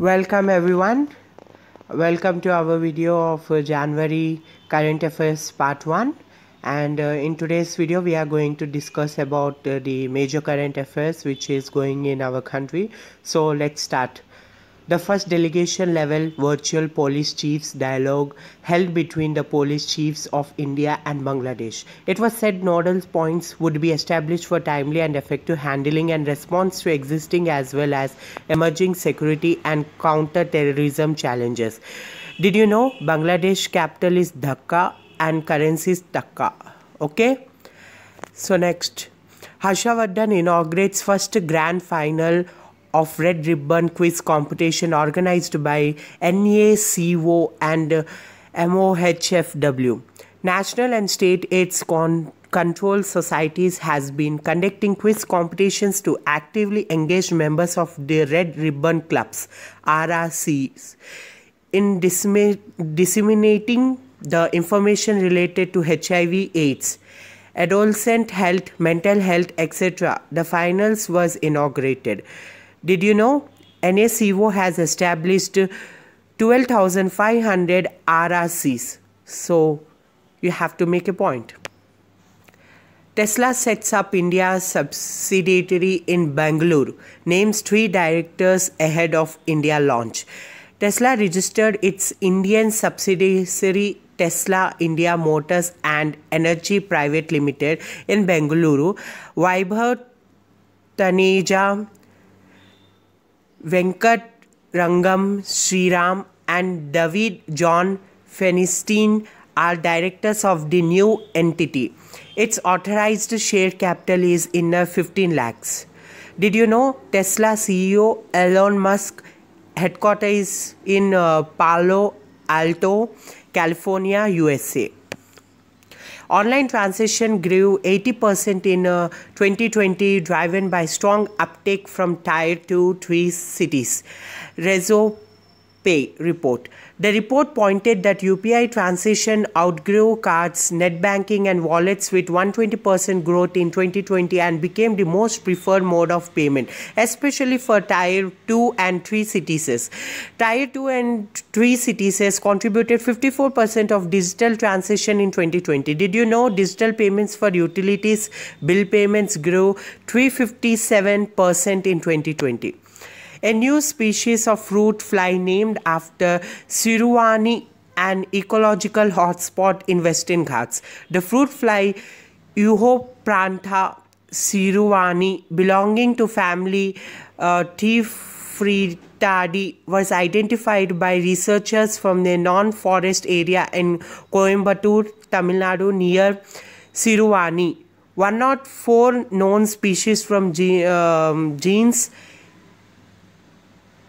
welcome everyone welcome to our video of uh, january current affairs part 1 and uh, in today's video we are going to discuss about uh, the major current affairs which is going in our country so let's start the first delegation level virtual police chiefs dialogue held between the police chiefs of India and Bangladesh. It was said nodal points would be established for timely and effective handling and response to existing as well as emerging security and counter terrorism challenges. Did you know Bangladesh capital is Dhaka and currency is Taka? Okay. So next, Harshavardhan inaugurates first grand final of Red Ribbon Quiz Competition organized by NACO and MOHFW. National and state AIDS con- control societies has been conducting quiz competitions to actively engage members of the Red Ribbon Clubs (RRCs) in disseminating the information related to HIV/AIDS adolescent health, mental health, etc. The finals was inaugurated. Did you know? NACO has established 12,500 RRCs. So you have to make a point. Tesla sets up India's subsidiary in Bangalore, names three directors ahead of India launch. Tesla registered its Indian subsidiary Tesla India Motors and Energy Private Limited in Bengaluru. Vaibhav Taneja Venkat Rangam Sriram and David John Fenstein are directors of the new entity. Its authorized share capital is in 15 lakhs. Did you know Tesla CEO Elon Musk headquarters is in uh, Palo Alto, California, USA. Online transition grew 80% in uh, 2020, driven by strong uptake from tier 2, 3 cities. Rezo Pay report. The report pointed that UPI transition outgrew cards, net banking, and wallets with 120% growth in 2020 and became the most preferred mode of payment, especially for Tier 2 and 3 cities. Tier 2 and 3 cities contributed 54% of digital transition in 2020. Did you know digital payments for utilities, bill payments grew 357% in 2020? a new species of fruit fly named after Siruani, an ecological hotspot in Western Ghats. The fruit fly Euhoprantha Siruani, belonging to family uh, Tifritadi, was identified by researchers from the non-forest area in Coimbatore, Tamil Nadu near Siruvani. 104 known species from ge um, genes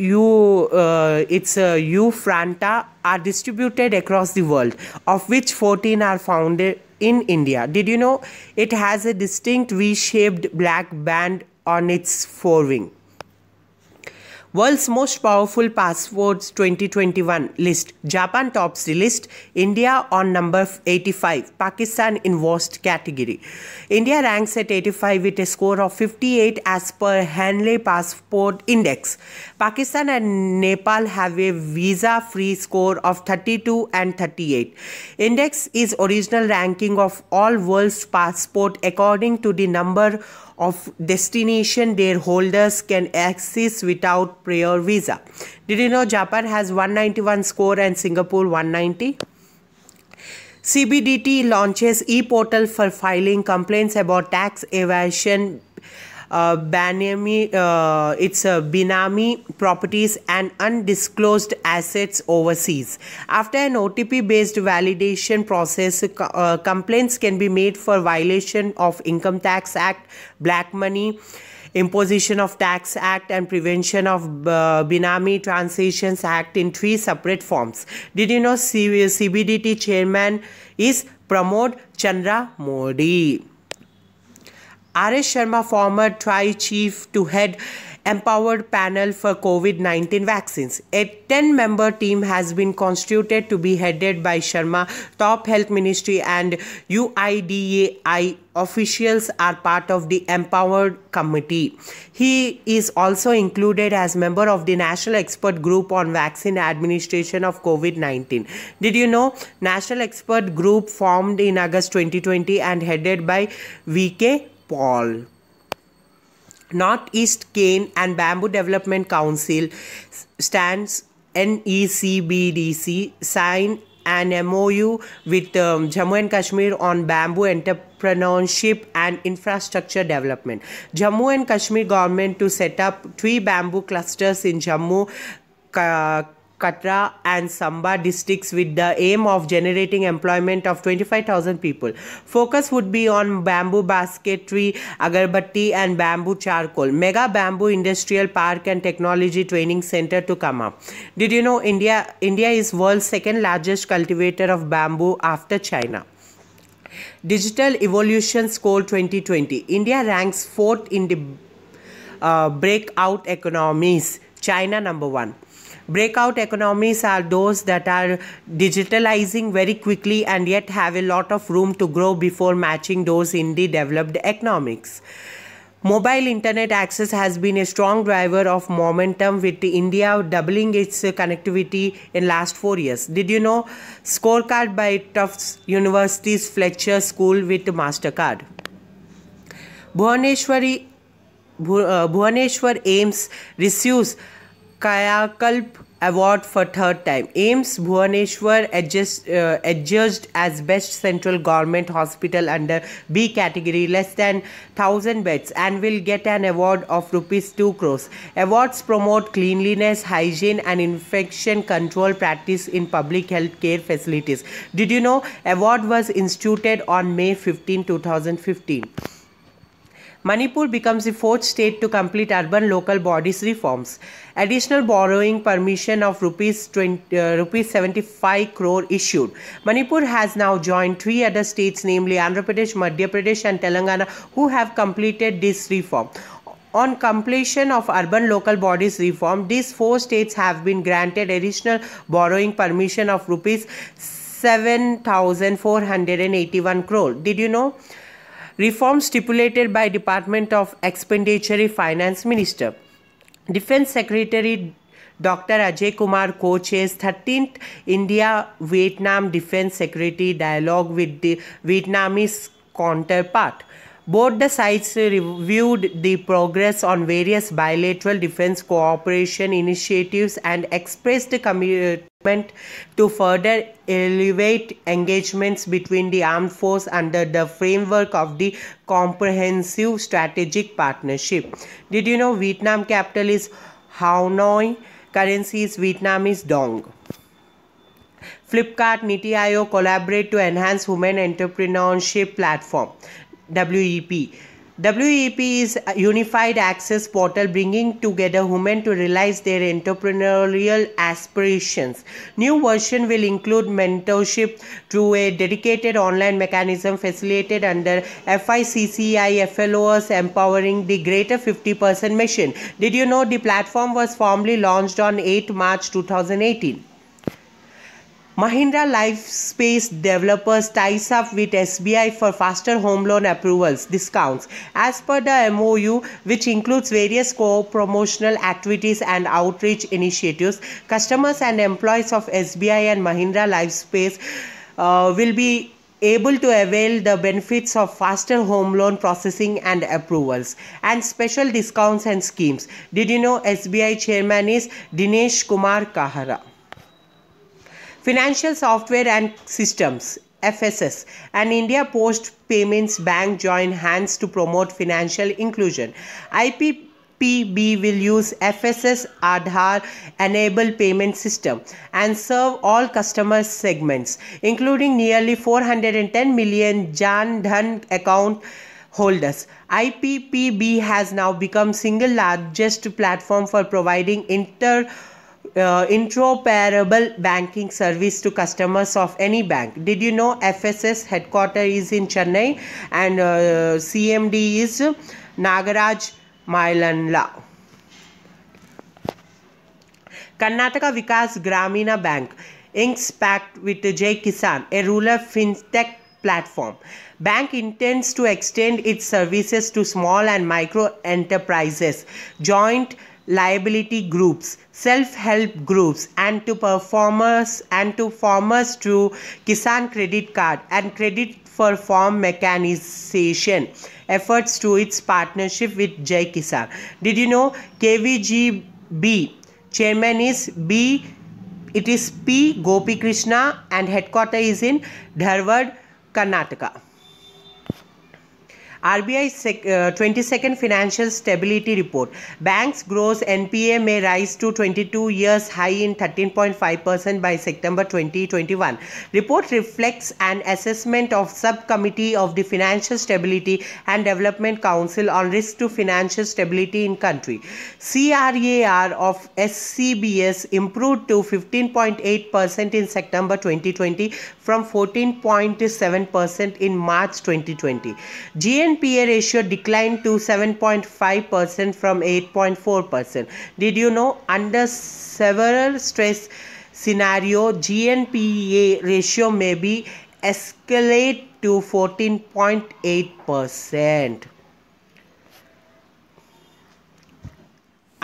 U, uh, its uh, U franta are distributed across the world, of which 14 are found in India. Did you know it has a distinct V-shaped black band on its forewing? World's Most Powerful Passwords 2021 list. Japan tops the list. India on number 85. Pakistan in worst category. India ranks at 85 with a score of 58 as per Hanley Passport Index. Pakistan and Nepal have a visa free score of 32 and 38. Index is original ranking of all world's passport according to the number of destination their holders can access without prior visa. Did you know Japan has 191 score and Singapore 190? CBDT launches e-portal for filing complaints about tax evasion, uh, banami, uh, its binami properties and undisclosed assets overseas. After an OTP-based validation process, uh, complaints can be made for violation of Income Tax Act, black money, Imposition of Tax Act and Prevention of uh, Binami Transactions Act in three separate forms. Did you know C CBDT chairman is Pramod Chandra Modi? Arish Sharma, former tri-chief to head empowered panel for COVID-19 vaccines. A 10-member team has been constituted to be headed by Sharma, top health ministry and UIDAI officials are part of the empowered committee he is also included as member of the national expert group on vaccine administration of covid-19 did you know national expert group formed in august 2020 and headed by vk paul Northeast Cane and Bamboo Development Council stands NECBDC sign an MOU with um, Jammu and Kashmir on bamboo entrepreneurship and infrastructure development. Jammu and Kashmir government to set up three bamboo clusters in Jammu. Uh, Katra and Samba districts with the aim of generating employment of 25,000 people. Focus would be on bamboo basketry, agarbatti and bamboo charcoal. Mega bamboo industrial park and technology training center to come up. Did you know India India is world's second largest cultivator of bamboo after China. Digital Evolution Score 2020. India ranks fourth in the uh, breakout economies. China number one breakout economies are those that are digitalizing very quickly and yet have a lot of room to grow before matching those in the developed economics. Mobile internet access has been a strong driver of momentum with India doubling its connectivity in last 4 years. Did you know scorecard by Tufts University's Fletcher School with Mastercard. Bhuvaneshwari uh, Bhuvaneshwar aims receives Kayakalp Award for third time. AIMS Bhawaneshwar adjust, uh, adjudged as best central government hospital under B category less than 1000 beds and will get an award of rupees 2 crores. Awards promote cleanliness, hygiene and infection control practice in public health care facilities. Did you know award was instituted on May 15, 2015. Manipur becomes the fourth state to complete urban local bodies reforms. Additional borrowing permission of rupees, 20, uh, rupees 75 crore issued. Manipur has now joined three other states, namely Andhra Pradesh, Madhya Pradesh, and Telangana, who have completed this reform. On completion of urban local bodies reform, these four states have been granted additional borrowing permission of rupees 7,481 crore. Did you know? reforms stipulated by Department of Expenditure Finance Minister. Defense Secretary Dr. Ajay Kumar co-chairs 13th India-Vietnam Defense Security Dialogue with the Vietnamese counterpart. Both the sides reviewed the progress on various bilateral defense cooperation initiatives and expressed commitment to further elevate engagements between the armed force under the framework of the comprehensive strategic partnership. Did you know Vietnam capital is Hanoi, currency is Vietnamese dong. Flipkart, Niti Aayog collaborate to enhance women entrepreneurship platform, WEP. WEP is a unified access portal bringing together women to realize their entrepreneurial aspirations. New version will include mentorship through a dedicated online mechanism facilitated under FICCI FLOs empowering the greater 50% mission. Did you know the platform was formally launched on 8 March 2018? Mahindra Lifespace developers ties up with SBI for faster home loan approvals discounts as per the MOU which includes various co-promotional activities and outreach initiatives customers and employees of SBI and Mahindra Lifespace uh, will be able to avail the benefits of faster home loan processing and approvals and special discounts and schemes did you know SBI chairman is Dinesh Kumar Kahara Financial Software and Systems FSS and India Post Payments Bank join hands to promote financial inclusion. IPPB will use FSS Aadhaar enable payment system and serve all customer segments, including nearly 410 million Jan Dhan account holders. IPPB has now become single largest platform for providing inter uh, interoperable banking service to customers of any bank. Did you know FSS headquarter is in Chennai and uh, CMD is Nagaraj Mailanla. Karnataka Vikas Gramina Bank inks pact with J Kisan, a rural fintech platform. Bank intends to extend its services to small and micro enterprises. Joint liability groups, self-help groups and to performers and to farmers through Kisan Credit Card and Credit for Farm Mechanization efforts through its partnership with Jai Kisan. Did you know KVGB chairman is B it is P Gopi Krishna and headquarters is in Dharwad, Karnataka. RBI sec, uh, 22nd Financial Stability Report. Banks gross NPA may rise to 22 years high in 13.5% by September 2021. Report reflects an assessment of subcommittee of the Financial Stability and Development Council on risk to financial stability in country. CRAR of SCBS improved to 15.8% in September 2020 from 14.7% in March 2020. GN p and ratio declined to 7.5% from 8.4%. Did you know under several stress scenario GNPA ratio may be escalate to 14.8%.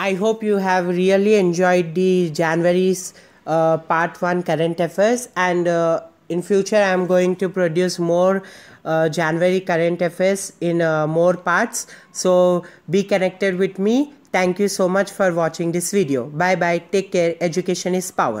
I hope you have really enjoyed the January's uh, part 1 current affairs and uh, in future i am going to produce more uh, january current affairs in uh, more parts so be connected with me thank you so much for watching this video bye bye take care education is power